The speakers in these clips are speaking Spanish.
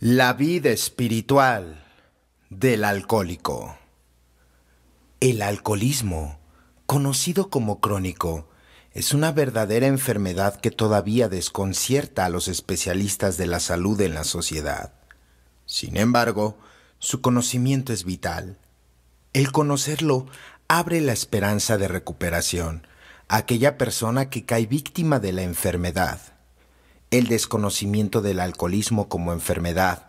La vida espiritual del alcohólico. El alcoholismo, conocido como crónico, es una verdadera enfermedad que todavía desconcierta a los especialistas de la salud en la sociedad. Sin embargo, su conocimiento es vital. El conocerlo abre la esperanza de recuperación a aquella persona que cae víctima de la enfermedad. El desconocimiento del alcoholismo como enfermedad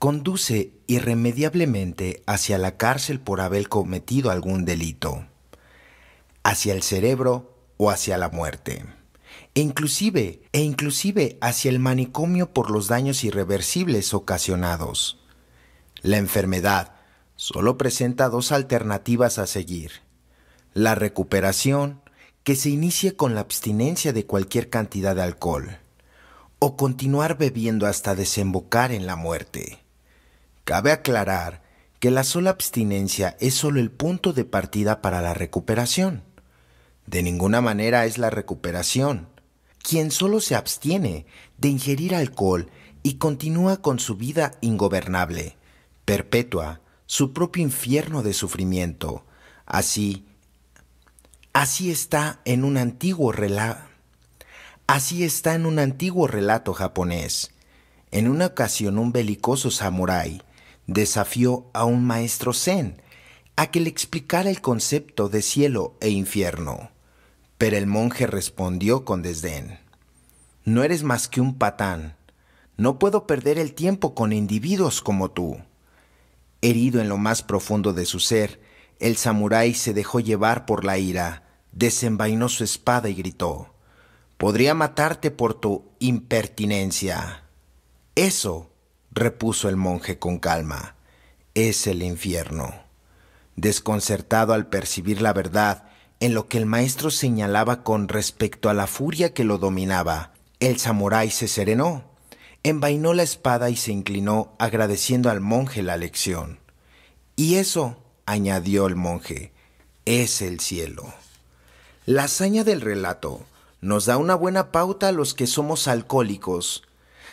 conduce irremediablemente hacia la cárcel por haber cometido algún delito, hacia el cerebro o hacia la muerte, e inclusive, e inclusive hacia el manicomio por los daños irreversibles ocasionados. La enfermedad solo presenta dos alternativas a seguir. La recuperación, que se inicie con la abstinencia de cualquier cantidad de alcohol, o continuar bebiendo hasta desembocar en la muerte. Cabe aclarar que la sola abstinencia es solo el punto de partida para la recuperación. De ninguna manera es la recuperación. Quien solo se abstiene de ingerir alcohol y continúa con su vida ingobernable, perpetua, su propio infierno de sufrimiento. Así, así está en un antiguo relato Así está en un antiguo relato japonés. En una ocasión un belicoso samurái desafió a un maestro zen a que le explicara el concepto de cielo e infierno. Pero el monje respondió con desdén. No eres más que un patán. No puedo perder el tiempo con individuos como tú. Herido en lo más profundo de su ser, el samurái se dejó llevar por la ira, desenvainó su espada y gritó Podría matarte por tu impertinencia. Eso, repuso el monje con calma, es el infierno. Desconcertado al percibir la verdad en lo que el maestro señalaba con respecto a la furia que lo dominaba, el samurái se serenó, envainó la espada y se inclinó agradeciendo al monje la lección. Y eso, añadió el monje, es el cielo. La hazaña del relato nos da una buena pauta a los que somos alcohólicos.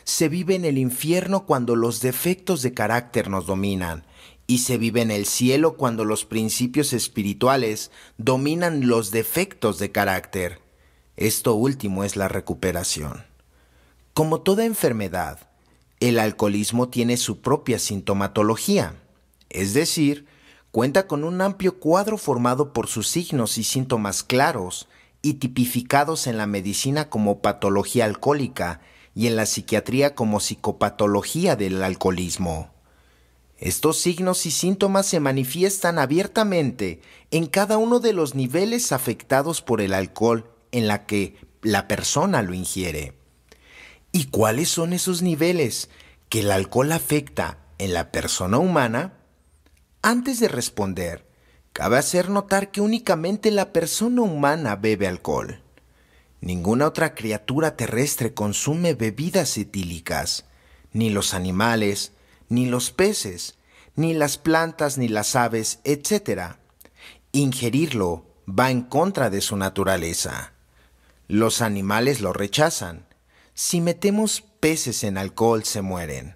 Se vive en el infierno cuando los defectos de carácter nos dominan y se vive en el cielo cuando los principios espirituales dominan los defectos de carácter. Esto último es la recuperación. Como toda enfermedad, el alcoholismo tiene su propia sintomatología, es decir, cuenta con un amplio cuadro formado por sus signos y síntomas claros, y tipificados en la medicina como patología alcohólica y en la psiquiatría como psicopatología del alcoholismo. Estos signos y síntomas se manifiestan abiertamente en cada uno de los niveles afectados por el alcohol en la que la persona lo ingiere. ¿Y cuáles son esos niveles que el alcohol afecta en la persona humana? Antes de responder, Cabe hacer notar que únicamente la persona humana bebe alcohol. Ninguna otra criatura terrestre consume bebidas etílicas, ni los animales, ni los peces, ni las plantas, ni las aves, etc. Ingerirlo va en contra de su naturaleza. Los animales lo rechazan. Si metemos peces en alcohol se mueren.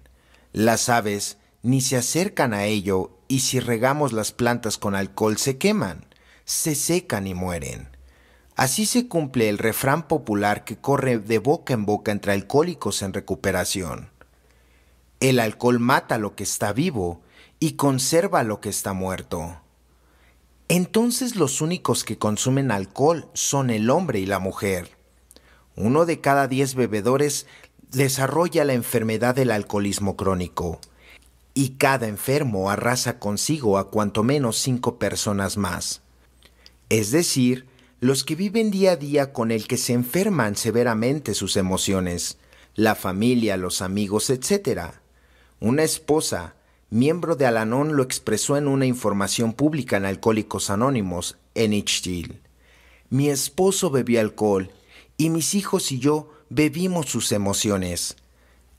Las aves ni se acercan a ello y si regamos las plantas con alcohol se queman, se secan y mueren. Así se cumple el refrán popular que corre de boca en boca entre alcohólicos en recuperación. El alcohol mata lo que está vivo y conserva lo que está muerto. Entonces los únicos que consumen alcohol son el hombre y la mujer. Uno de cada diez bebedores desarrolla la enfermedad del alcoholismo crónico y cada enfermo arrasa consigo a cuanto menos cinco personas más. Es decir, los que viven día a día con el que se enferman severamente sus emociones, la familia, los amigos, etc. Una esposa, miembro de Alanón, lo expresó en una información pública en Alcohólicos Anónimos, en Mi esposo bebía alcohol y mis hijos y yo bebimos sus emociones.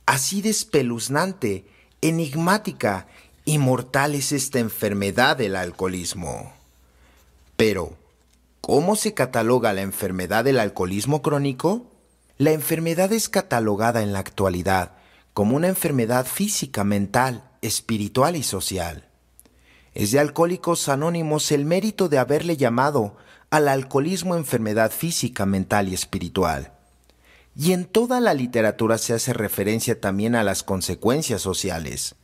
Así despeluznante enigmática y mortal es esta enfermedad del alcoholismo. Pero, ¿cómo se cataloga la enfermedad del alcoholismo crónico? La enfermedad es catalogada en la actualidad como una enfermedad física, mental, espiritual y social. Es de Alcohólicos Anónimos el mérito de haberle llamado al alcoholismo enfermedad física, mental y espiritual y en toda la literatura se hace referencia también a las consecuencias sociales.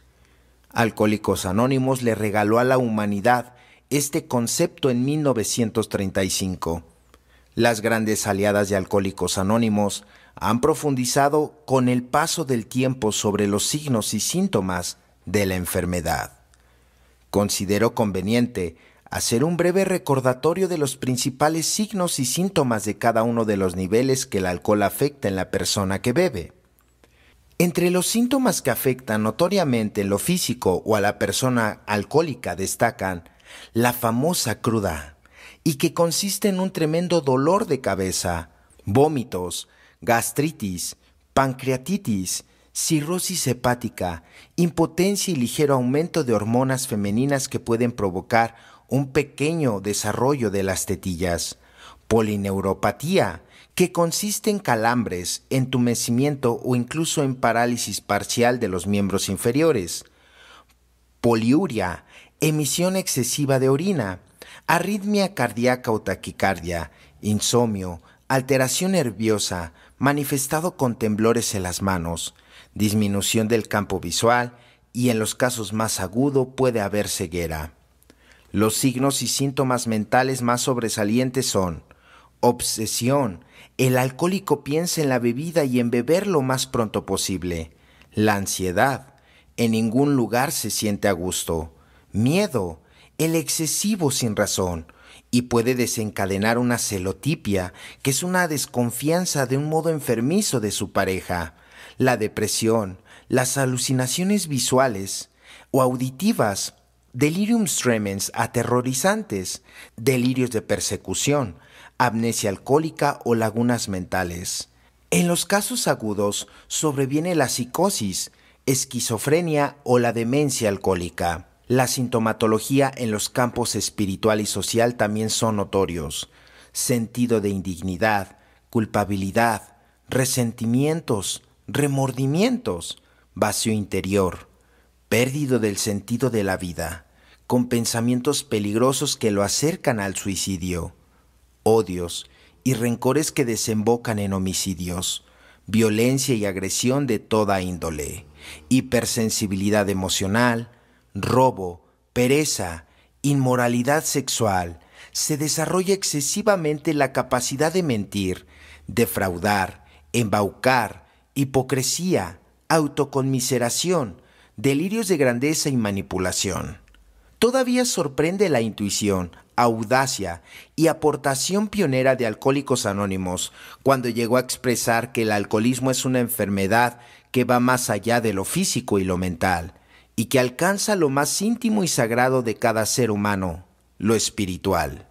Alcohólicos Anónimos le regaló a la humanidad este concepto en 1935. Las grandes aliadas de Alcohólicos Anónimos han profundizado con el paso del tiempo sobre los signos y síntomas de la enfermedad. Considero conveniente hacer un breve recordatorio de los principales signos y síntomas de cada uno de los niveles que el alcohol afecta en la persona que bebe. Entre los síntomas que afectan notoriamente en lo físico o a la persona alcohólica destacan la famosa cruda, y que consiste en un tremendo dolor de cabeza, vómitos, gastritis, pancreatitis, cirrosis hepática, impotencia y ligero aumento de hormonas femeninas que pueden provocar un pequeño desarrollo de las tetillas. Polineuropatía, que consiste en calambres, entumecimiento o incluso en parálisis parcial de los miembros inferiores. Poliuria, emisión excesiva de orina, arritmia cardíaca o taquicardia, insomnio, alteración nerviosa, manifestado con temblores en las manos, disminución del campo visual y en los casos más agudos puede haber ceguera. Los signos y síntomas mentales más sobresalientes son obsesión. El alcohólico piensa en la bebida y en beber lo más pronto posible. La ansiedad. En ningún lugar se siente a gusto. Miedo. El excesivo sin razón. Y puede desencadenar una celotipia, que es una desconfianza de un modo enfermizo de su pareja. La depresión. Las alucinaciones visuales o auditivas Delirium tremens aterrorizantes, delirios de persecución, amnesia alcohólica o lagunas mentales. En los casos agudos sobreviene la psicosis, esquizofrenia o la demencia alcohólica. La sintomatología en los campos espiritual y social también son notorios. Sentido de indignidad, culpabilidad, resentimientos, remordimientos, vacío interior pérdido del sentido de la vida, con pensamientos peligrosos que lo acercan al suicidio, odios y rencores que desembocan en homicidios, violencia y agresión de toda índole, hipersensibilidad emocional, robo, pereza, inmoralidad sexual, se desarrolla excesivamente la capacidad de mentir, defraudar, embaucar, hipocresía, autoconmiseración, delirios de grandeza y manipulación. Todavía sorprende la intuición, audacia y aportación pionera de Alcohólicos Anónimos cuando llegó a expresar que el alcoholismo es una enfermedad que va más allá de lo físico y lo mental, y que alcanza lo más íntimo y sagrado de cada ser humano, lo espiritual.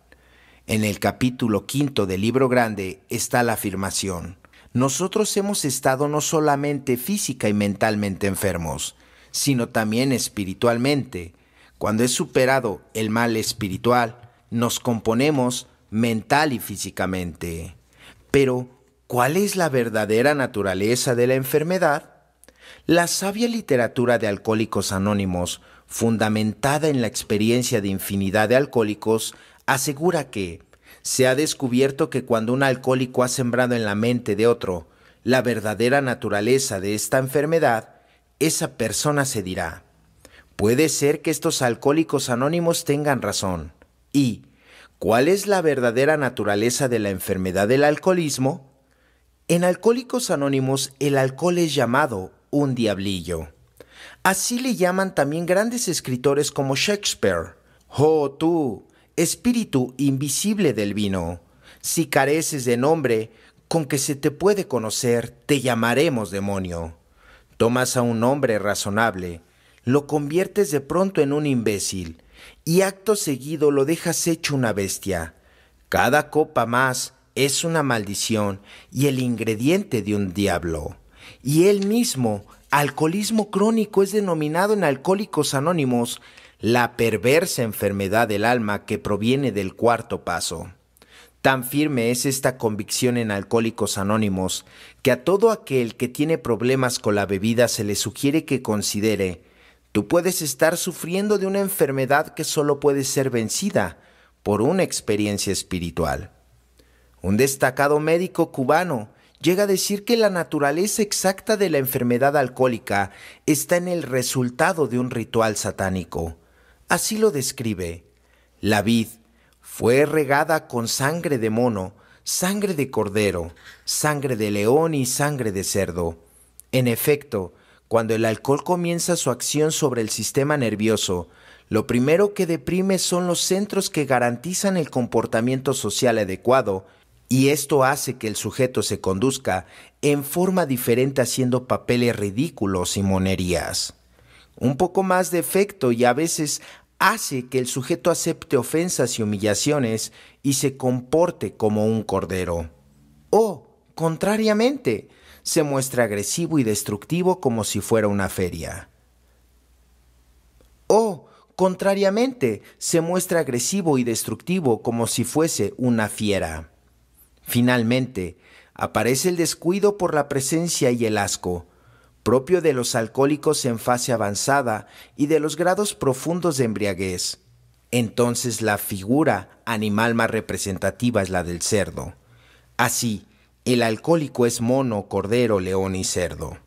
En el capítulo quinto del libro grande está la afirmación. Nosotros hemos estado no solamente física y mentalmente enfermos, sino también espiritualmente. Cuando es superado el mal espiritual, nos componemos mental y físicamente. Pero, ¿cuál es la verdadera naturaleza de la enfermedad? La sabia literatura de Alcohólicos Anónimos, fundamentada en la experiencia de infinidad de alcohólicos, asegura que se ha descubierto que cuando un alcohólico ha sembrado en la mente de otro la verdadera naturaleza de esta enfermedad, esa persona se dirá, puede ser que estos alcohólicos anónimos tengan razón. ¿Y cuál es la verdadera naturaleza de la enfermedad del alcoholismo? En Alcohólicos Anónimos el alcohol es llamado un diablillo. Así le llaman también grandes escritores como Shakespeare. Oh tú, espíritu invisible del vino, si careces de nombre, con que se te puede conocer, te llamaremos demonio. Tomas a un hombre razonable, lo conviertes de pronto en un imbécil, y acto seguido lo dejas hecho una bestia. Cada copa más es una maldición y el ingrediente de un diablo. Y él mismo, alcoholismo crónico, es denominado en Alcohólicos Anónimos la perversa enfermedad del alma que proviene del cuarto paso. Tan firme es esta convicción en Alcohólicos Anónimos que a todo aquel que tiene problemas con la bebida se le sugiere que considere, tú puedes estar sufriendo de una enfermedad que solo puede ser vencida por una experiencia espiritual. Un destacado médico cubano llega a decir que la naturaleza exacta de la enfermedad alcohólica está en el resultado de un ritual satánico. Así lo describe. La vid fue regada con sangre de mono, sangre de cordero, sangre de león y sangre de cerdo. En efecto, cuando el alcohol comienza su acción sobre el sistema nervioso, lo primero que deprime son los centros que garantizan el comportamiento social adecuado, y esto hace que el sujeto se conduzca en forma diferente haciendo papeles ridículos y monerías. Un poco más de efecto y a veces hace que el sujeto acepte ofensas y humillaciones y se comporte como un cordero. O, contrariamente, se muestra agresivo y destructivo como si fuera una feria. O, contrariamente, se muestra agresivo y destructivo como si fuese una fiera. Finalmente, aparece el descuido por la presencia y el asco, propio de los alcohólicos en fase avanzada y de los grados profundos de embriaguez. Entonces la figura animal más representativa es la del cerdo. Así, el alcohólico es mono, cordero, león y cerdo.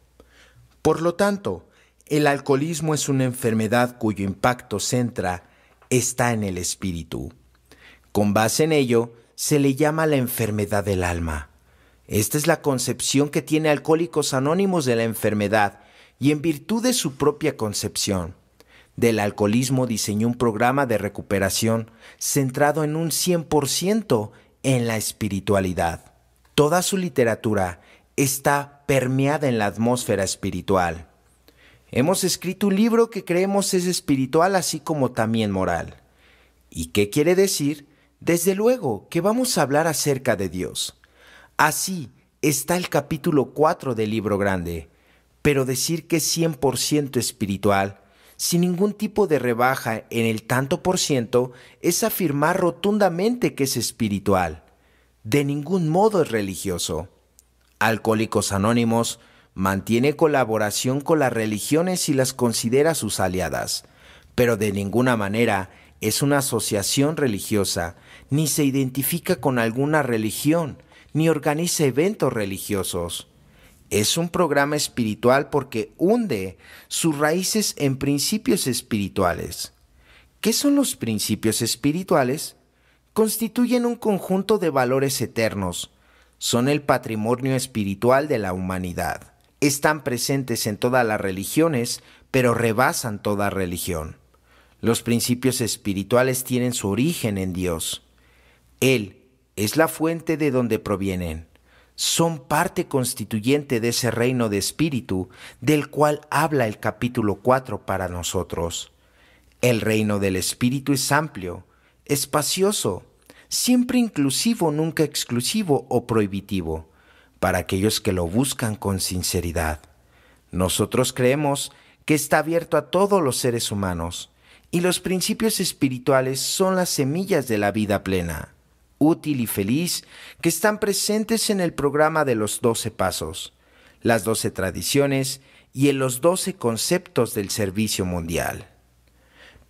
Por lo tanto, el alcoholismo es una enfermedad cuyo impacto centra está en el espíritu. Con base en ello, se le llama la enfermedad del alma. Esta es la concepción que tiene Alcohólicos Anónimos de la enfermedad y en virtud de su propia concepción. Del alcoholismo diseñó un programa de recuperación centrado en un 100% en la espiritualidad. Toda su literatura está permeada en la atmósfera espiritual. Hemos escrito un libro que creemos es espiritual así como también moral. ¿Y qué quiere decir? Desde luego que vamos a hablar acerca de Dios. Así está el capítulo 4 del libro grande, pero decir que es 100% espiritual, sin ningún tipo de rebaja en el tanto por ciento, es afirmar rotundamente que es espiritual. De ningún modo es religioso. Alcohólicos Anónimos mantiene colaboración con las religiones y las considera sus aliadas, pero de ninguna manera es una asociación religiosa, ni se identifica con alguna religión, ni organiza eventos religiosos. Es un programa espiritual porque hunde sus raíces en principios espirituales. ¿Qué son los principios espirituales? Constituyen un conjunto de valores eternos. Son el patrimonio espiritual de la humanidad. Están presentes en todas las religiones, pero rebasan toda religión. Los principios espirituales tienen su origen en Dios. Él, es la fuente de donde provienen. Son parte constituyente de ese reino de espíritu del cual habla el capítulo 4 para nosotros. El reino del espíritu es amplio, espacioso, siempre inclusivo, nunca exclusivo o prohibitivo, para aquellos que lo buscan con sinceridad. Nosotros creemos que está abierto a todos los seres humanos, y los principios espirituales son las semillas de la vida plena útil y feliz que están presentes en el programa de los 12 pasos, las 12 tradiciones y en los 12 conceptos del servicio mundial.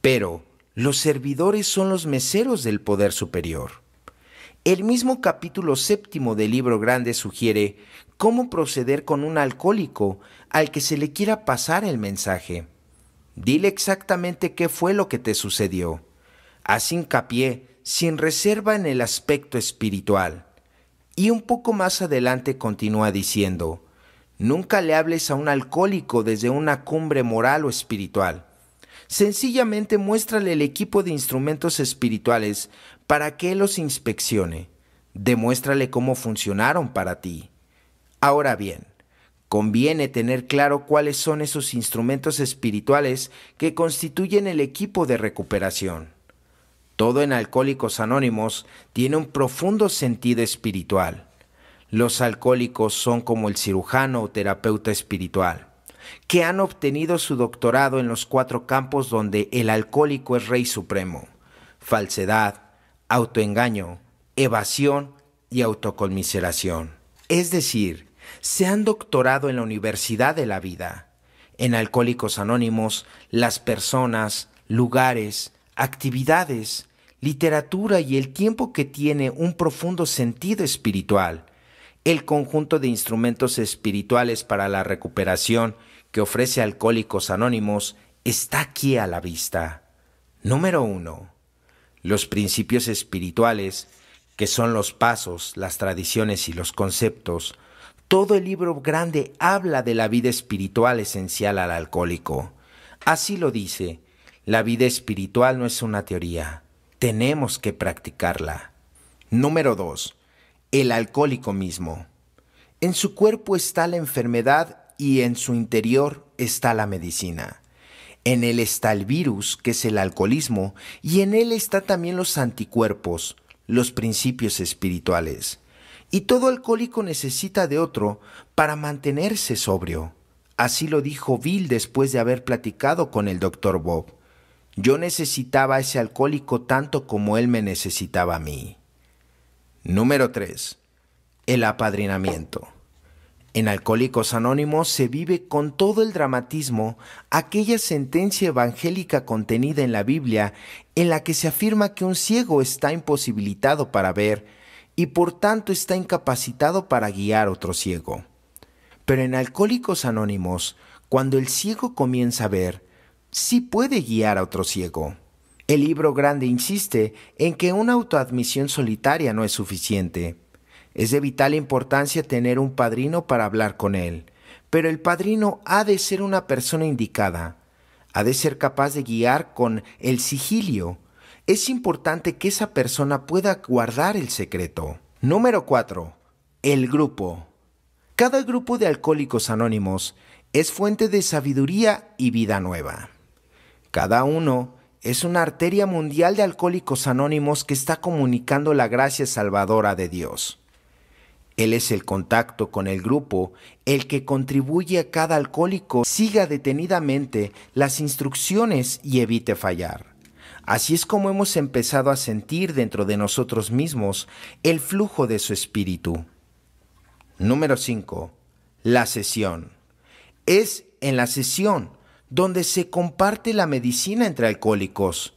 Pero los servidores son los meseros del poder superior. El mismo capítulo séptimo del libro grande sugiere cómo proceder con un alcohólico al que se le quiera pasar el mensaje. Dile exactamente qué fue lo que te sucedió. Haz hincapié sin reserva en el aspecto espiritual. Y un poco más adelante continúa diciendo, Nunca le hables a un alcohólico desde una cumbre moral o espiritual. Sencillamente muéstrale el equipo de instrumentos espirituales para que los inspeccione. Demuéstrale cómo funcionaron para ti. Ahora bien, conviene tener claro cuáles son esos instrumentos espirituales que constituyen el equipo de recuperación. Todo en Alcohólicos Anónimos tiene un profundo sentido espiritual. Los alcohólicos son como el cirujano o terapeuta espiritual, que han obtenido su doctorado en los cuatro campos donde el alcohólico es rey supremo. Falsedad, autoengaño, evasión y autoconmiseración. Es decir, se han doctorado en la Universidad de la Vida. En Alcohólicos Anónimos, las personas, lugares, actividades, literatura y el tiempo que tiene un profundo sentido espiritual, el conjunto de instrumentos espirituales para la recuperación que ofrece Alcohólicos Anónimos está aquí a la vista. Número 1. Los principios espirituales, que son los pasos, las tradiciones y los conceptos, todo el libro grande habla de la vida espiritual esencial al alcohólico. Así lo dice, la vida espiritual no es una teoría, tenemos que practicarla. Número 2. El alcohólico mismo. En su cuerpo está la enfermedad y en su interior está la medicina. En él está el virus, que es el alcoholismo, y en él están también los anticuerpos, los principios espirituales. Y todo alcohólico necesita de otro para mantenerse sobrio. Así lo dijo Bill después de haber platicado con el doctor Bob. Yo necesitaba a ese alcohólico tanto como él me necesitaba a mí. Número 3. El apadrinamiento. En Alcohólicos Anónimos se vive con todo el dramatismo aquella sentencia evangélica contenida en la Biblia en la que se afirma que un ciego está imposibilitado para ver y por tanto está incapacitado para guiar a otro ciego. Pero en Alcohólicos Anónimos, cuando el ciego comienza a ver, sí puede guiar a otro ciego. El libro grande insiste en que una autoadmisión solitaria no es suficiente. Es de vital importancia tener un padrino para hablar con él, pero el padrino ha de ser una persona indicada, ha de ser capaz de guiar con el sigilio. Es importante que esa persona pueda guardar el secreto. Número 4. El grupo. Cada grupo de alcohólicos anónimos es fuente de sabiduría y vida nueva. Cada uno es una arteria mundial de alcohólicos anónimos que está comunicando la gracia salvadora de Dios. Él es el contacto con el grupo, el que contribuye a cada alcohólico siga detenidamente las instrucciones y evite fallar. Así es como hemos empezado a sentir dentro de nosotros mismos el flujo de su espíritu. Número 5. La sesión. Es en la sesión donde se comparte la medicina entre alcohólicos.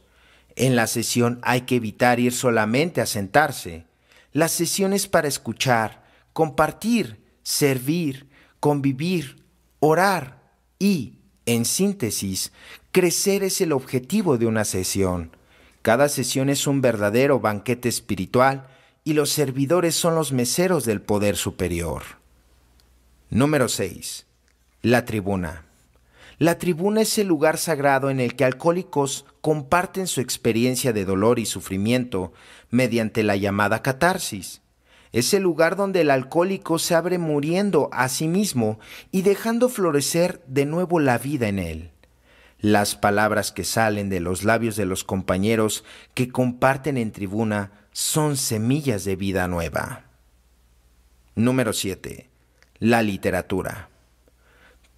En la sesión hay que evitar ir solamente a sentarse. La sesión es para escuchar, compartir, servir, convivir, orar y, en síntesis, crecer es el objetivo de una sesión. Cada sesión es un verdadero banquete espiritual y los servidores son los meseros del poder superior. Número 6. La tribuna. La tribuna es el lugar sagrado en el que alcohólicos comparten su experiencia de dolor y sufrimiento mediante la llamada catarsis. Es el lugar donde el alcohólico se abre muriendo a sí mismo y dejando florecer de nuevo la vida en él. Las palabras que salen de los labios de los compañeros que comparten en tribuna son semillas de vida nueva. Número 7. La literatura.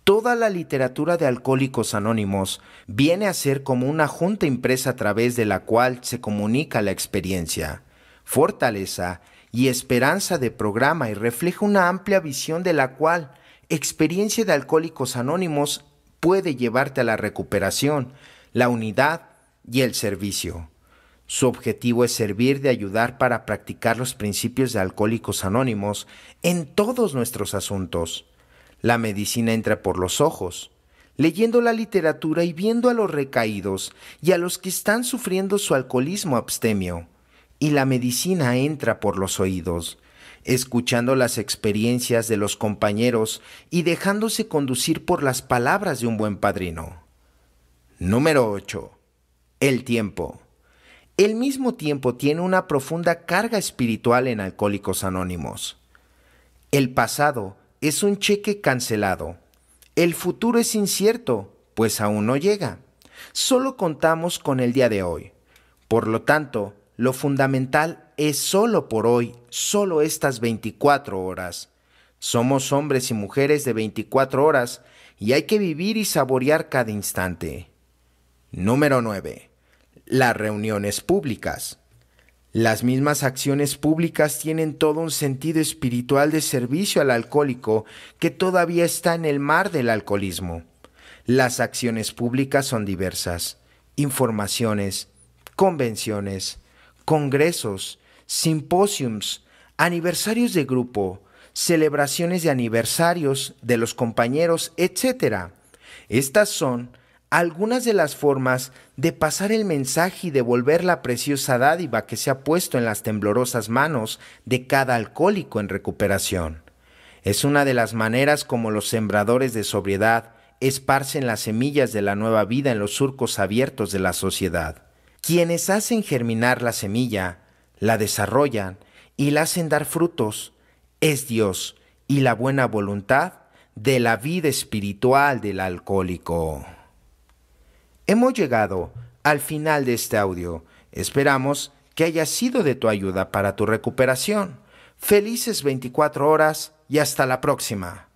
Toda la literatura de Alcohólicos Anónimos viene a ser como una junta impresa a través de la cual se comunica la experiencia, fortaleza y esperanza de programa y refleja una amplia visión de la cual experiencia de Alcohólicos Anónimos puede llevarte a la recuperación, la unidad y el servicio. Su objetivo es servir de ayudar para practicar los principios de Alcohólicos Anónimos en todos nuestros asuntos. La medicina entra por los ojos. Leyendo la literatura y viendo a los recaídos y a los que están sufriendo su alcoholismo abstemio. Y la medicina entra por los oídos escuchando las experiencias de los compañeros y dejándose conducir por las palabras de un buen padrino. Número 8. El tiempo. El mismo tiempo tiene una profunda carga espiritual en Alcohólicos Anónimos. El pasado es un cheque cancelado. El futuro es incierto, pues aún no llega. Solo contamos con el día de hoy. Por lo tanto, lo fundamental es solo por hoy, solo estas 24 horas. Somos hombres y mujeres de 24 horas y hay que vivir y saborear cada instante. Número 9. Las reuniones públicas. Las mismas acciones públicas tienen todo un sentido espiritual de servicio al alcohólico que todavía está en el mar del alcoholismo. Las acciones públicas son diversas. Informaciones, convenciones, congresos, simposiums, aniversarios de grupo, celebraciones de aniversarios de los compañeros, etc. Estas son algunas de las formas de pasar el mensaje y devolver la preciosa dádiva que se ha puesto en las temblorosas manos de cada alcohólico en recuperación. Es una de las maneras como los sembradores de sobriedad esparcen las semillas de la nueva vida en los surcos abiertos de la sociedad. Quienes hacen germinar la semilla, la desarrollan y la hacen dar frutos, es Dios y la buena voluntad de la vida espiritual del alcohólico. Hemos llegado al final de este audio. Esperamos que haya sido de tu ayuda para tu recuperación. Felices 24 horas y hasta la próxima.